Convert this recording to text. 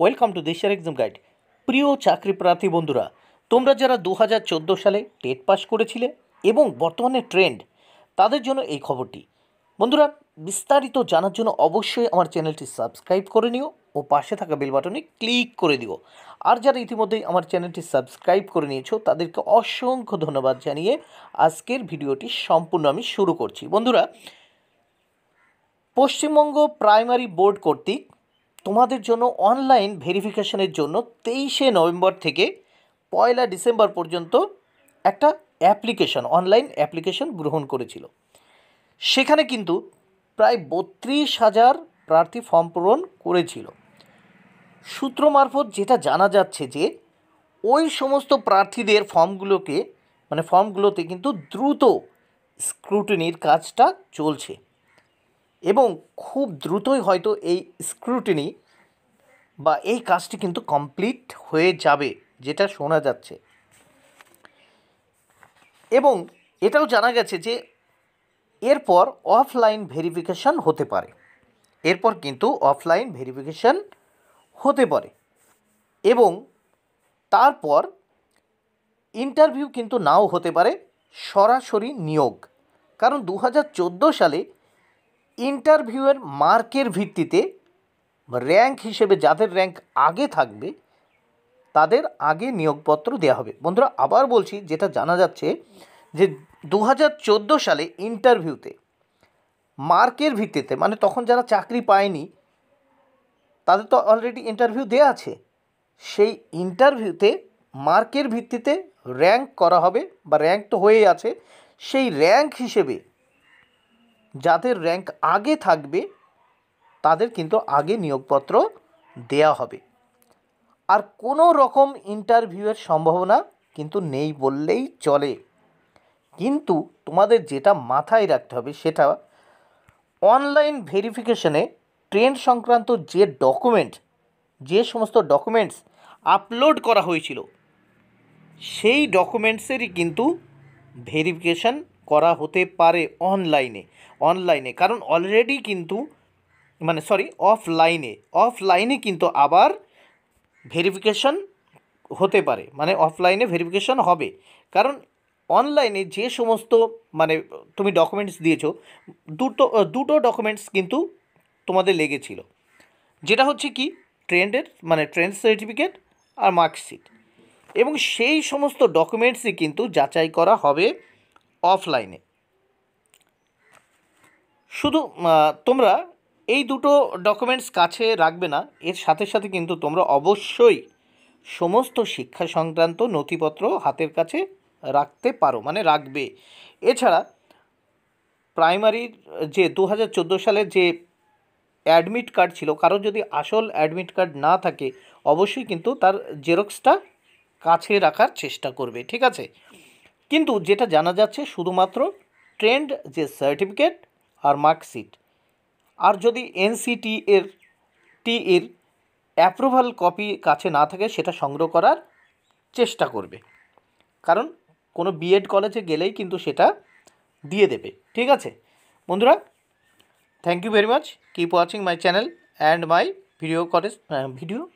welcome to দেশের exam guide প্রিয় চাকরি প্রার্থী বন্ধুরা তোমরা যারা দু সালে টেট পাস করেছিলে এবং বর্তমানে ট্রেন্ড তাদের জন্য এই খবরটি বন্ধুরা বিস্তারিত জানার জন্য অবশ্যই আমার চ্যানেলটি সাবস্ক্রাইব করে নিও ও পাশে থাকা বেল বাটনে ক্লিক করে দিও আর যারা ইতিমধ্যেই আমার চ্যানেলটি সাবস্ক্রাইব করে নিয়েছো তাদেরকে অসংখ্য ধন্যবাদ জানিয়ে আজকের ভিডিওটি সম্পূর্ণ আমি শুরু করছি বন্ধুরা পশ্চিমবঙ্গ প্রাইমারি বোর্ড কর্তৃক তোমাদের জন্য অনলাইন ভেরিফিকেশনের জন্য তেইশে নভেম্বর থেকে পয়লা ডিসেম্বর পর্যন্ত একটা অ্যাপ্লিকেশন অনলাইন অ্যাপ্লিকেশন গ্রহণ করেছিল সেখানে কিন্তু প্রায় বত্রিশ হাজার প্রার্থী ফর্ম পূরণ করেছিল সূত্র মারফত যেটা জানা যাচ্ছে যে ওই সমস্ত প্রার্থীদের ফর্মগুলোকে মানে ফর্মগুলোতে কিন্তু দ্রুত স্ক্রুটিনির কাজটা চলছে এবং খুব দ্রুতই হয়তো এই স্ক্রুটিনি বা এই কাজটি কিন্তু কমপ্লিট হয়ে যাবে যেটা শোনা যাচ্ছে এবং এটাও জানা গেছে যে এরপর অফলাইন ভেরিফিকেশান হতে পারে এরপর কিন্তু অফলাইন ভেরিফিকেশান হতে পারে এবং তারপর ইন্টারভিউ কিন্তু নাও হতে পারে সরাসরি নিয়োগ কারণ দু সালে ইন্টারভিউয়ের মার্কের ভিত্তিতে র্যাঙ্ক হিসেবে যাদের র্যাঙ্ক আগে থাকবে তাদের আগে নিয়োগপত্র দেওয়া হবে বন্ধুরা আবার বলছি যেটা জানা যাচ্ছে যে দু সালে ইন্টারভিউতে মার্কের ভিত্তিতে মানে তখন যারা চাকরি পায়নি তাদের তো অলরেডি ইন্টারভিউ দেওয়া আছে সেই ইন্টারভিউতে মার্কের ভিত্তিতে র্যাঙ্ক করা হবে বা র্যাঙ্ক তো হয়েই আছে সেই র্যাঙ্ক হিসেবে যাদের র্যাঙ্ক আগে থাকবে তাদের কিন্তু আগে নিয়োগপত্র দেয়া হবে আর কোনো রকম ইন্টারভিউয়ের সম্ভাবনা কিন্তু নেই বললেই চলে কিন্তু তোমাদের যেটা মাথায় রাখতে হবে সেটা অনলাইন ভেরিফিকেশনে ট্রেন সংক্রান্ত যে ডকুমেন্ট যে সমস্ত ডকুমেন্টস আপলোড করা হয়েছিল সেই ডকুমেন্টসেরই কিন্তু ভেরিফিকেশান করা হতে পারে অনলাইনে অনলাইনে কারণ অলরেডি কিন্তু মানে সরি অফলাইনে অফলাইনে কিন্তু আবার ভেরিফিকেশন হতে পারে মানে অফলাইনে ভেরিফিকেশন হবে কারণ অনলাইনে যে সমস্ত মানে তুমি ডকুমেন্টস দিয়েছো দুটো দুটো ডকুমেন্টস কিন্তু তোমাদের লেগেছিল যেটা হচ্ছে কি ট্রেন্ডের মানে ট্রেন্ড সার্টিফিকেট আর মার্কশিট এবং সেই সমস্ত ডকুমেন্টসই কিন্তু যাচাই করা হবে অফলাইনে শুধু তোমরা এই দুটো ডকুমেন্টস কাছে রাখবে না এর সাথে সাথে কিন্তু তোমরা অবশ্যই সমস্ত শিক্ষা সংক্রান্ত নথিপত্র হাতের কাছে রাখতে পারো মানে রাখবে এছাড়া প্রাইমারির যে দু হাজার সালের যে অ্যাডমিট কার্ড ছিল কারণ যদি আসল অ্যাডমিট কার্ড না থাকে অবশ্যই কিন্তু তার জেরক্সটা কাছে রাখার চেষ্টা করবে ঠিক আছে কিন্তু যেটা জানা যাচ্ছে শুধুমাত্র ট্রেন্ড যে সার্টিফিকেট আর মার্কশিট আর যদি এনসিটি এর টি এর অ্যাপ্রুভাল কপি কাছে না থাকে সেটা সংগ্রহ করার চেষ্টা করবে কারণ কোনো বিএড কলেজে গেলেই কিন্তু সেটা দিয়ে দেবে ঠিক আছে বন্ধুরা thank you very much keep watching my channel and my video college video